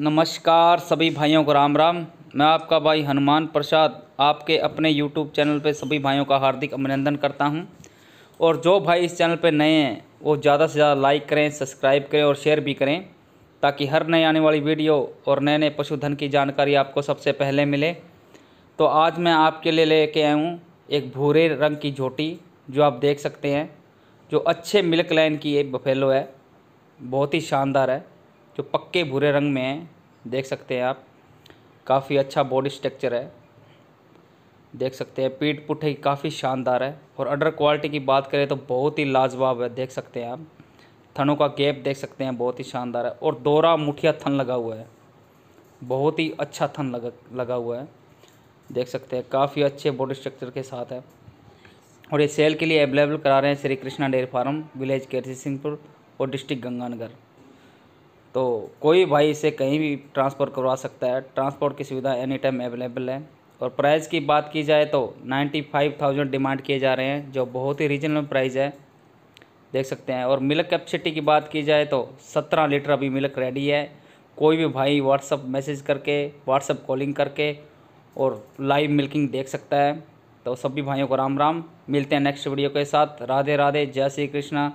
नमस्कार सभी भाइयों को राम राम मैं आपका भाई हनुमान प्रसाद आपके अपने यूट्यूब चैनल पर सभी भाइयों का हार्दिक अभिनंदन करता हूं और जो भाई इस चैनल पर नए हैं वो ज़्यादा से ज़्यादा लाइक करें सब्सक्राइब करें और शेयर भी करें ताकि हर नए आने वाली वीडियो और नए नए पशुधन की जानकारी आपको सबसे पहले मिले तो आज मैं आपके लिए लेके आया हूँ एक भूरे रंग की झोटी जो आप देख सकते हैं जो अच्छे मिल्क लाइन की एक बफेलो है बहुत ही शानदार है जो पक्के भूरे रंग में है देख सकते हैं आप काफ़ी अच्छा बॉडी स्ट्रक्चर है देख सकते हैं पीठ पुठे काफ़ी शानदार है और अंडर क्वालिटी की बात करें तो बहुत ही लाजवाब है देख सकते हैं आप थनों का गैप देख सकते हैं बहुत ही शानदार है और दोहरा मुठिया थन लगा हुआ है बहुत ही अच्छा थन लगा लगा हुआ है देख सकते हैं काफ़ी अच्छे बॉडी स्ट्रक्चर के साथ है और ये सेल के लिए अवेलेबल करा रहे हैं Shri Krishna dairy farm village Kersi Singhpur और डिस्ट्रिक्ट गंगानगर तो कोई भाई इसे कहीं भी ट्रांसफ़र करवा सकता है ट्रांसपोर्ट की सुविधा एनी टाइम अवेलेबल है और प्राइस की बात की जाए तो नाइन्टी फाइव थाउजेंड डिमांड किए जा रहे हैं जो बहुत ही रीजनल प्राइस है देख सकते हैं और मिल्क कैपेसिटी की बात की जाए तो सत्रह लीटर अभी मिल्क रेडी है कोई भी भाई व्हाट्सअप मैसेज करके व्हाट्सअप कॉलिंग करके और लाइव मिल्किंग देख सकता है तो सभी भाइयों को राम राम मिलते हैं नेक्स्ट वीडियो के साथ राधे राधे जय श्री कृष्णा